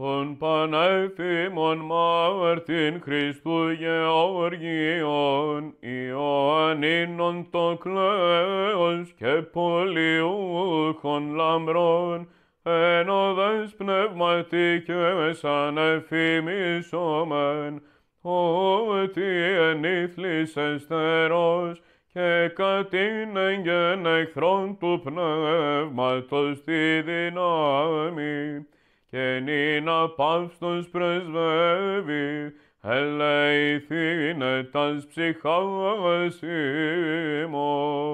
Τον Πανεύθυμον Μάρτιν Χριστού Γεωργίον, Ιωαννίνον το Κλαίος και Πολυούχων λαμπρών, ενώδες πνευματικές ανεφημίσομεν, ότι ενήθλης θερός, και κατ' ειναι εχθρών του πνεύματος τη δυνάμει και νυν απαύστος πρεσβεύει, ελεηθήνε τας ψυχάς ημών.